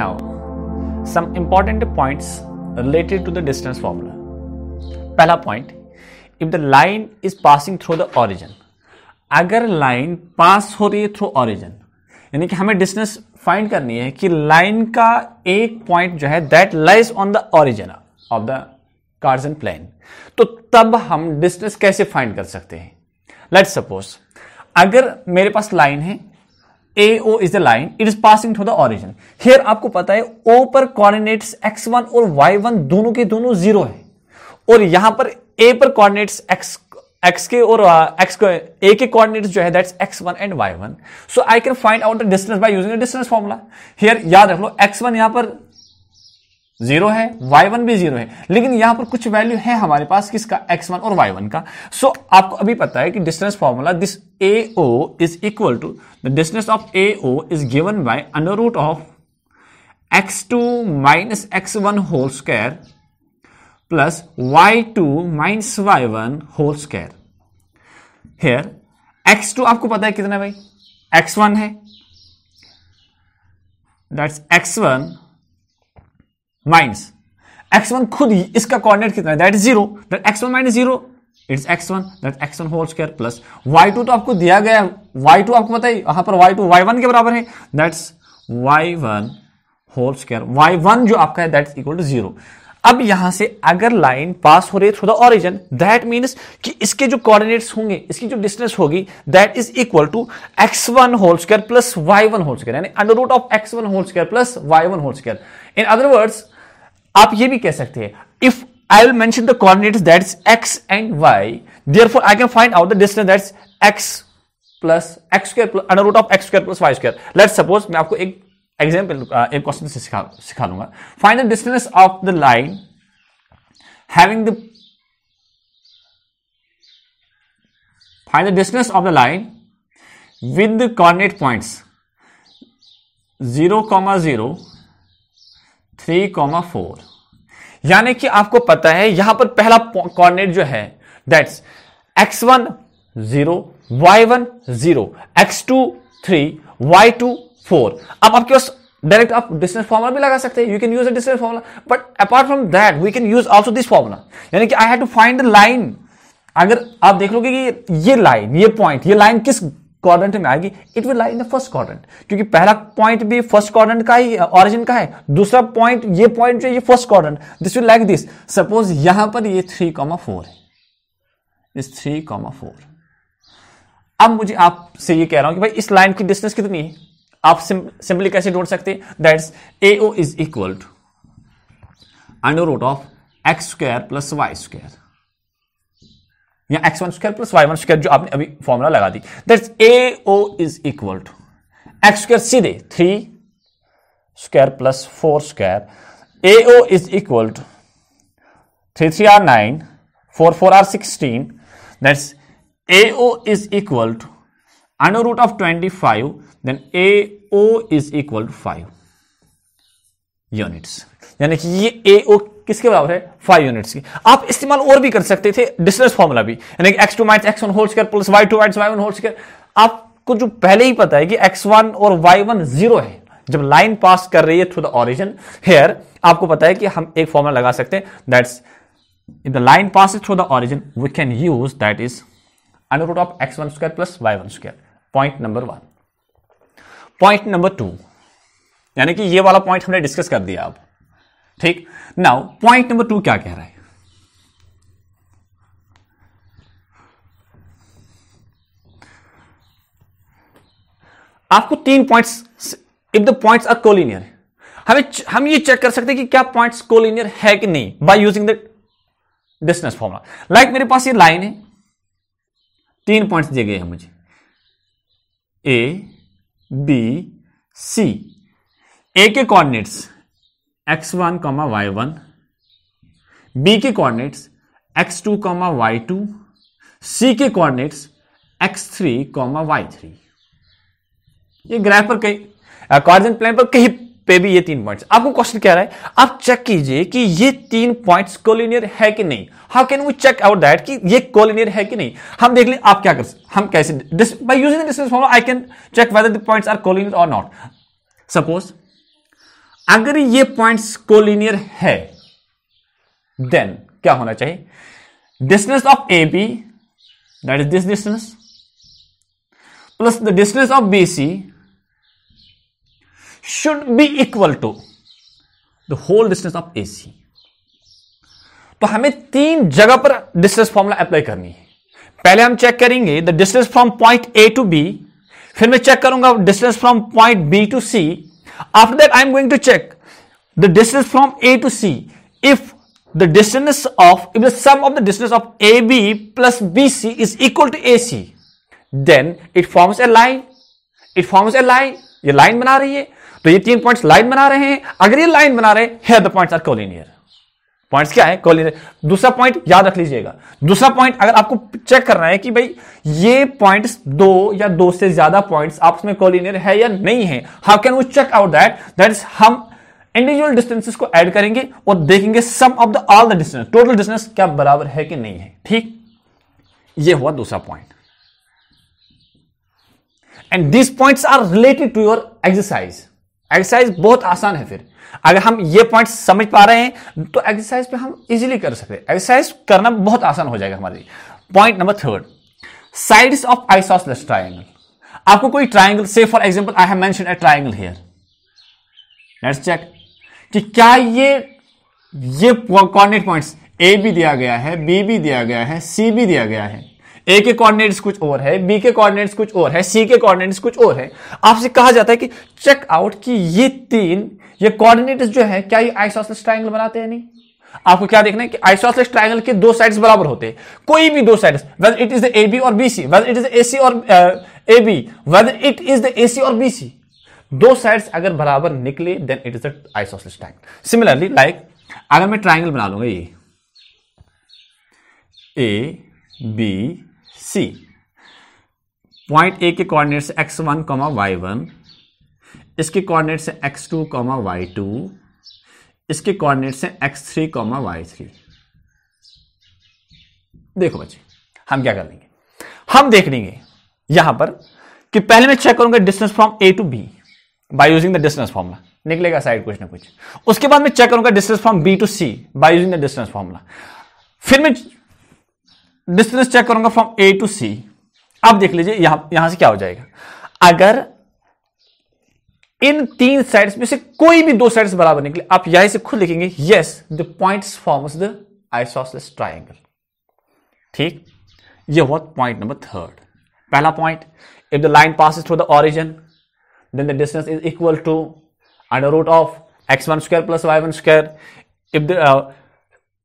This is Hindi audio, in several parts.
Now, some important points related to the distance formula. पहला point if the line is passing through the origin अगर लाइन पास हो रही है थ्रू ऑरिजन यानी कि हमें डिस्टेंस फाइंड करनी है कि लाइन का एक पॉइंट जो है that lies on the origin of the Cartesian plane तो तब हम डिस्टेंस कैसे फाइंड कर सकते हैं लेट्स सपोज अगर मेरे पास लाइन है A O is the line it is passing through the origin here आपको पता है ओ पर एक्स वन और वाई वन दोनों के दोनों जीरो है और यहां पर ए पर coordinates एक्स एक्स के और एक्स uh, ए के कोऑर्डिनेट्स जो है that's X one and Y one so I can find out the distance by using the distance formula here याद रख लो एक्स वन यहां पर जीरो है वाई वन भी जीरो है लेकिन यहां पर कुछ वैल्यू है हमारे पास किसका एक्स वन और वाई वन का सो so, आपको अभी पता है कि distance formula this A O is equal to the distance of A O is given by under root of X two minus X one whole square plus Y two minus Y one whole square here X two आपको पता है कितना भाई एक्स वन है that's X one minus X one खुद ही इसका कॉर्डिनेट कितना है that is zero X one minus zero it's X one that X one whole square plus Y two तो आपको दिया गया है वाई टू आपको बताइए वहां पर वाई टू वाई वन के बराबर है that's Y one whole square Y one जो आपका है दैट इक्वल टू जीरो अब यहां से अगर लाइन पास हो रही है through the origin that means कि इसके जो कोऑर्डिनेट्स होंगे इसकी जो डिस्टेंस होगी that is equal to X one whole square plus Y one whole square यानी under root of X one whole square plus Y one whole square in other words आप ये भी कह सकते हैं if I will mention the coordinates that's X and Y therefore I can find out the distance that's X plus X square plus under root of X square plus Y square let suppose मैं आपको एक एग्जाम्पल uh, एक क्वेश्चन से सिखा सिखा लूंगा find the distance of the line having the find the distance of the line with the coordinate zero comma zero three comma four यानी कि आपको पता है यहां पर पहला कोऑर्डिनेट जो है that's X one zero Y one zero X two three Y two four अब आपके पास डायरेक्ट आप डिस्टेंस फॉर्मुला भी लगा सकते हैं you can use a distance formula but apart from that we can use also this formula यानी कि I have to find the line अगर आप देख लोगे कि ये लाइन ये पॉइंट ये लाइन किस क्वाड्रेंट में आएगी it will lie in the first quadrant क्योंकि पहला पॉइंट भी फर्स्ट क्वाड्रेंट का ही ऑरिजिन का है दूसरा पॉइंट ये पॉइंट जो ये first quadrant this will like this suppose यहां पर ये 3.4 है इस 3.4 फोर अब मुझे आपसे ये कह रहा हूं कि भाई इस लाइन की डिस्टेंस कितनी है आप सिंपली कैसे ढूंढ सकते that's A is equal to under root of X square plus Y square या X one square plus Y one square जो आपने अभी फॉर्मूला लगा दी that A O is equal to X square सीधे three square plus four square A O is equal to three three are nine four four are sixteen that's A O is equal to under root of twenty five then A O is equal to five units यानी कि ये ए ओ किसके बराबर है फाइव यूनिट्स की आप इस्तेमाल और भी कर सकते थे डिस्टेंस फॉर्मुला भी यानी X two minus X one whole square plus Y two minus Y one whole square आपको जो पहले ही पता है कि एक्स वन और वाई वन जीरो है जब लाइन पास कर रही है थ्रू द ऑरिजन हेयर आपको पता है कि हम एक फॉर्मुला लगा सकते हैं that's if the line pass through the origin we can use that is under root of X one square plus Y one square point number one point number two यानी कि ये वाला पॉइंट हमने डिस्कस कर दिया अब ठीक नाउ पॉइंट नंबर टू क्या कह रहा है आपको तीन points if the points are collinear हमें हम ये चेक कर सकते हैं कि क्या पॉइंट्स कोलिनियर है कि नहीं by using the distance formula like मेरे पास ये लाइन है तीन पॉइंट्स दिए गए हैं मुझे ए बी सी ए के coordinates X one comma Y one B के coordinates X two comma Y two C के coordinates X three comma Y three ये ग्राफ पर कहीं कार्जन uh, प्लेन पर कहीं पे भी ये तीन पॉइंट्स आपको क्वेश्चन क्या रहा है आप चेक कीजिए कि ये तीन पॉइंट्स कोलिनियर है कि नहीं how can we check out that कि ये कोलिनियर है कि नहीं हम देख लें आप क्या कर हम कैसे by using distance formula I can check whether the points are collinear और नॉट सपोज अगर ये पॉइंट्स कोलिनियर है देन क्या होना चाहिए distance of A B that is this distance plus the distance of B C should be equal to the whole distance of A C तो हमें तीन जगह पर डिस्टेंस फॉर्मूला अप्लाई करनी है पहले हम चेक करेंगे the distance from point A to B फिर मैं चेक करूंगा distance from point B to C After that, I am going to check the distance from A to C. If the distance of, if the sum of the distance of AB plus BC is equal to AC, then it forms a line. It forms a line. ये लाइन बना रही है तो ये तीन पॉइंट्स लाइन बना रहे हैं अगर ये लाइन बना रहे हैं the points are collinear points क्या है कॉलिनियर दूसरा पॉइंट याद रख लीजिएगा दूसरा पॉइंट अगर आपको चेक करना है कि भाई ये पॉइंट्स दो या दो से ज्यादा पॉइंट्स आपस में कॉलिनियर है या नहीं है how can we check out that that is हम इंडिविजुअल डिस्टेंसेस को ऐड करेंगे और देखेंगे sum of the all the distance total distance क्या बराबर है कि नहीं है ठीक ये हुआ दूसरा point and this points are related to your exercise exercise बहुत आसान है फिर अगर हम ये पॉइंट समझ पा रहे हैं तो एक्सरसाइज पे हम इजीली कर सकते हैं एक्सरसाइज करना बहुत आसान हो जाएगा हमारे लिए point number third sides of isosceles triangle आपको कोई ट्राइंगल से for example I have mention a triangle here let's check कि क्या ये ये कॉर्डिनेट पॉइंट्स ए भी दिया गया है बी भी दिया गया है सी भी दिया गया है ए के कोऑर्डिनेट्स कुछ और है बी के कोऑर्डिनेट्स कुछ और है सी के कोऑर्डिनेट्स कुछ और है आपसे कहा जाता है कि चेक आउट कि ये तीन ये कोऑर्डिनेट्स जो है क्या ये आइसोसलेस ट्राइंगल बनाते हैं नहीं आपको क्या देखना है कि आइसोसलेस ट्राइंगल के दो साइड्स बराबर होते हैं कोई भी दो sides whether it is the A B और B C whether it is A C और A B whether it is the A C और बी सी दो साइड्स अगर बराबर निकले then it is the isosceles triangle similarly like अगर मैं ट्राइंगल बना लूंगा ये ए बी सी पॉइंट ए के से X one comma Y one इसके कोऑर्डिनेट्स से X two comma Y two इसके कॉर्डिनेट से X three comma Y three देखो बच्चे हम क्या कर लेंगे हम देख लेंगे यहां पर कि पहले मैं चेक करूंगा distance from A to B by using the distance formula निकलेगा साइड कुछ ना कुछ उसके बाद मैं चेक करूंगा distance from B to C by using the distance formula फिर मैं डिस्टेंस चेक करूंगा फ्रॉम ए टू सी अब देख लीजिए यहां यहां से क्या हो जाएगा अगर इन तीन साइड्स में से कोई भी दो साइड्स बराबर निकले आप यहां से खुद लिखेंगे yes the point forms the isosceles triangle ठीक ये हुआ पॉइंट नंबर थर्ड पहला point if the line pass through the origin then the distance is equal to under root of X one square plus Y one square if the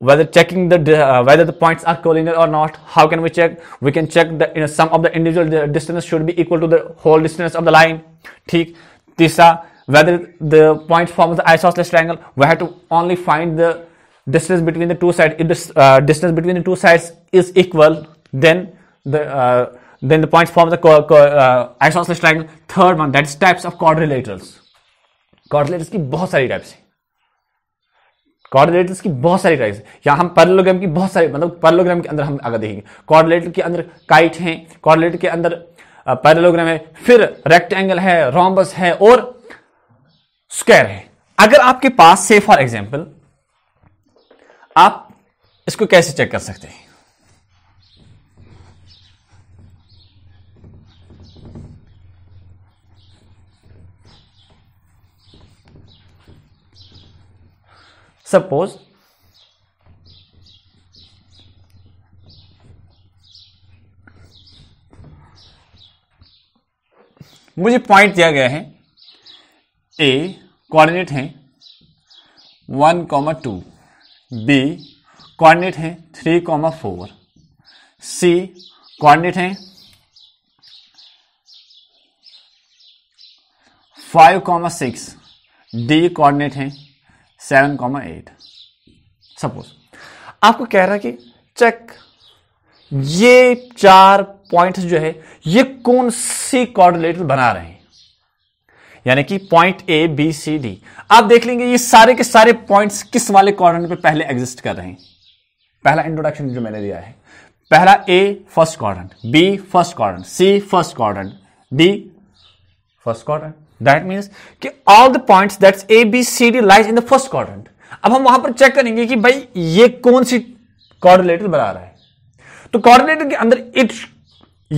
whether checking the uh, whether the points are collinear or not how can we check we can check the you know, sum of the individual distance should be equal to the whole distance of the line ठीक तीसरा uh, whether the point forms the isosceles triangle we have to only find the distance between the two sides if the uh, distance between the two sides is equal then the uh, then the points form the co co uh, isosceles triangle third one that is types of quadrilaterals quadrilaterals की बहुत सारी types हैं कॉर्डिनेटर की बहुत सारी टाइप्स है यहाँ हम परलोग्राम की बहुत सारी मतलब पैरलोग्राम के अंदर हम अगर देखेंगे कॉर्डिलेटर के अंदर काइट है कॉर्डिलेटर के अंदर पैरेलोग्राम है फिर रेक्टेंगल है रोम्बस है और स्क्वायर है अगर आपके पास से फॉर एग्जाम्पल आप इसको कैसे चेक कर सकते हैं सपोज मुझे पॉइंट दिया गया है ए कोऑर्डिनेट है one comma two B coordinate है three comma four C coordinate है five comma six D coordinate है सेवन कॉमा एट सपोज आपको कह रहा है कि चेक ये चार पॉइंट्स जो है ये कौन सी कॉर्डिनेट बना रहे हैं यानी कि point A B C D आप देख लेंगे ये सारे के सारे पॉइंट्स किस वाले कॉर्डिनेट पे पहले एग्जिस्ट कर रहे हैं पहला इंट्रोडक्शन जो मैंने दिया है पहला A first quadrant B first quadrant C first quadrant D first quadrant that means कि all the points that's A B C D lies in the first quadrant अब हम वहां पर चेक करेंगे कि भाई ये कौन सी कॉर्डिनेटर बना रहा है तो कॉर्डिनेटर के अंदर इट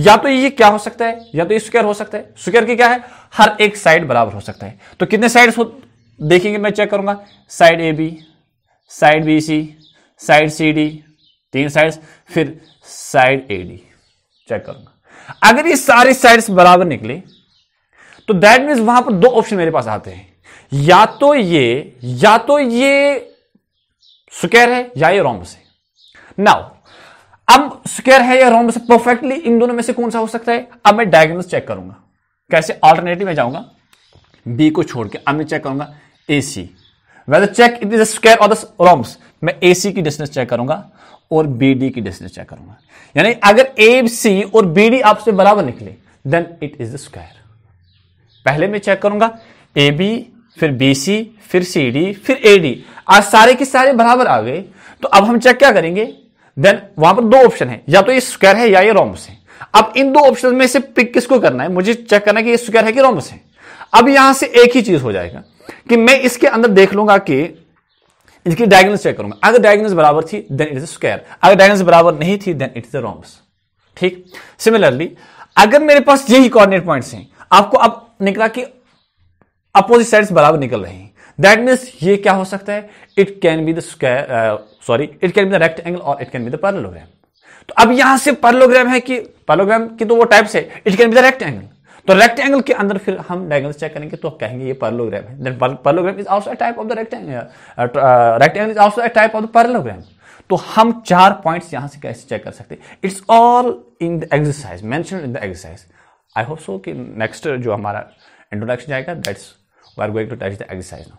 या तो ये क्या हो सकता है या तो ये स्क्वायर हो सकता है स्क्वायर की क्या है हर एक साइड बराबर हो सकता है तो कितने साइड देखेंगे मैं चेक करूंगा side A B side B C side C D तीन साइड्स फिर साइड ए डी चेक करूंगा अगर ये सारी साइड्स बराबर निकले तो दैट मीन्स वहां पर दो ऑप्शन मेरे पास आते हैं या तो ये या तो ये स्क्वायर है या ये रोम्बस है नाउ अब स्क्वायर है या रोम्बस से परफेक्टली इन दोनों में से कौन सा हो सकता है अब मैं डायग्नोस चेक करूंगा कैसे ऑल्टरनेटिव में जाऊंगा बी को छोड़ के अब मैं चेक करूंगा A C whether check it is square और द रोम्स मैं ए सी की डिस्टेंस चेक करूंगा और बी डी की डिस्टेंस चेक करूंगा यानी अगर ए सी और बी डी आपसे बराबर निकले then it is the square पहले मैं चेक करूंगा ए बी फिर बी सी फिर सी डी फिर ए डी आज सारे के सारे बराबर आ गए तो अब हम चेक क्या करेंगे देन वहां पर दो ऑप्शन है या तो ये स्क्वायर है या ये रोमस है अब इन दो ऑप्शन में से पिक किसको करना है मुझे चेक करना है कि ये स्क्वायर है कि रोमस है अब यहां से एक ही चीज हो जाएगा कि मैं इसके अंदर देख लूंगा कि इसकी डायग्नोस चेक करूंगा अगर डायग्नोस बराबर थी देन इट इज स्क्वायर अगर डायग्नोस बराबर नहीं थी देन इट इज रोमस ठीक सिमिलरली अगर मेरे पास यही कोऑर्डिनेट पॉइंट्स हैं आपको अब निकला कि अपोजिट साइड्स बराबर निकल रही हैं दैट मीन्स ये क्या हो सकता है it can be the sorry it can be the rectangle और it can be the parallelogram तो अब यहां से पैरलोग्राम है कि पैरलोग्राम की तो वो टाइप से it can be the rectangle तो रेक्ट एंगल के अंदर फिर हम डायगोनल चेक करेंगे तो कहेंगे ये पैरलोग्राम है then parallelogram is also a type of the rectangle rectangle is also a type of the parallelogram तो हम चार पॉइंट्स यहां से कैसे चेक कर सकते हैं it's all in the exercise mention in the exercise I hope so कि नेक्स्ट जो हमारा इंट्रोडक्शन जाएगा that's we are going to touch the exercise